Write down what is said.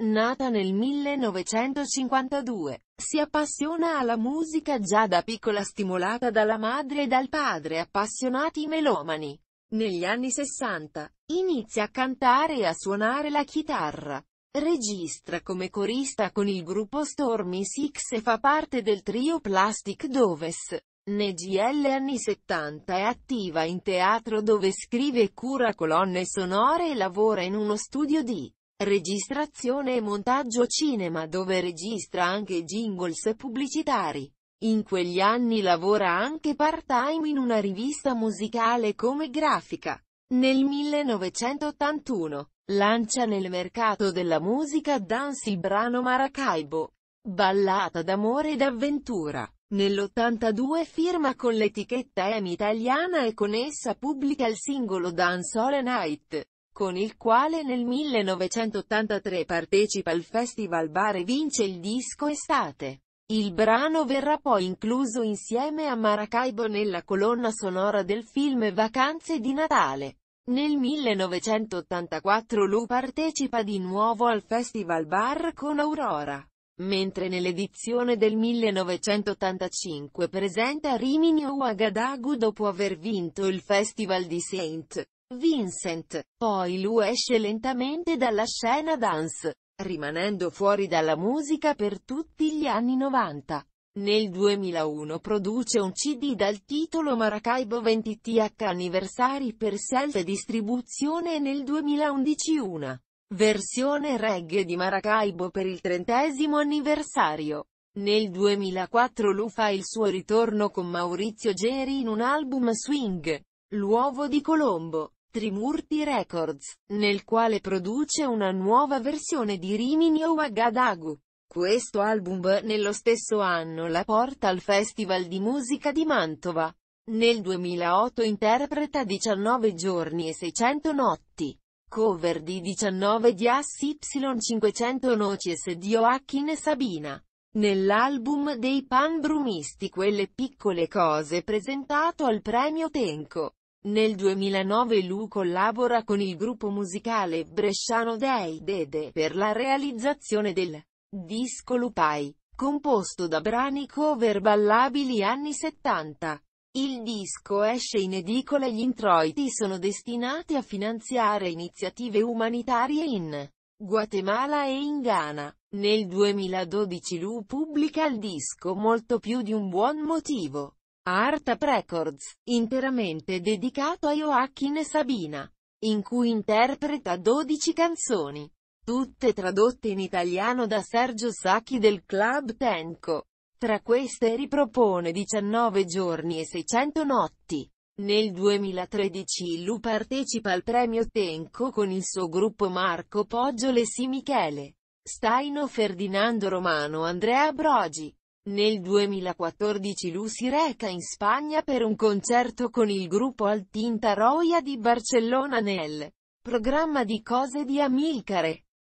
Nata nel 1952, si appassiona alla musica già da piccola stimolata dalla madre e dal padre appassionati melomani. Negli anni 60, inizia a cantare e a suonare la chitarra. Registra come corista con il gruppo Stormy Six e fa parte del trio Plastic Doves. NGL anni 70 è attiva in teatro dove scrive e cura colonne sonore e lavora in uno studio di Registrazione e montaggio cinema dove registra anche jingles pubblicitari. In quegli anni lavora anche part-time in una rivista musicale come grafica. Nel 1981, lancia nel mercato della musica dance il brano Maracaibo, ballata d'amore e d'avventura. Nell'82 firma con l'etichetta EMI italiana e con essa pubblica il singolo Dance All Night con il quale nel 1983 partecipa al Festival Bar e vince il disco Estate. Il brano verrà poi incluso insieme a Maracaibo nella colonna sonora del film Vacanze di Natale. Nel 1984 Lu partecipa di nuovo al Festival Bar con Aurora, mentre nell'edizione del 1985 presenta Rimini o Ouagadougou dopo aver vinto il Festival di Saint. Vincent, poi Lou esce lentamente dalla scena dance, rimanendo fuori dalla musica per tutti gli anni 90. Nel 2001 produce un CD dal titolo Maracaibo 20th Anniversary per Self Distribuzione e nel 2011 una versione reggae di Maracaibo per il trentesimo anniversario. Nel 2004 Lu fa il suo ritorno con Maurizio Geri in un album swing, L'uovo di Colombo. Trimurti Records, nel quale produce una nuova versione di Rimini Ouagadougou. Questo album nello stesso anno la porta al Festival di Musica di Mantova. Nel 2008 interpreta 19 giorni e 600 notti. Cover di 19 di Y 500 Nocies di Joachim e Sabina. Nell'album dei Pan Brumisti Quelle piccole cose presentato al premio Tenco. Nel 2009 Lu collabora con il gruppo musicale bresciano Dei Dede per la realizzazione del disco Lupai, composto da brani cover ballabili anni 70. Il disco esce in edicola e gli introiti sono destinati a finanziare iniziative umanitarie in Guatemala e in Ghana. Nel 2012 Lu pubblica il disco Molto più di un buon motivo Art Up Records, interamente dedicato a Joachim e Sabina, in cui interpreta 12 canzoni, tutte tradotte in italiano da Sergio Sacchi del Club Tenco. Tra queste ripropone 19 giorni e 600 notti. Nel 2013 Lu partecipa al premio Tenco con il suo gruppo Marco Poggio Poggiolesi Michele, Staino Ferdinando Romano Andrea Brogi. Nel 2014 Lu si reca in Spagna per un concerto con il gruppo Altinta Roia di Barcellona nel programma di cose di Amilcare.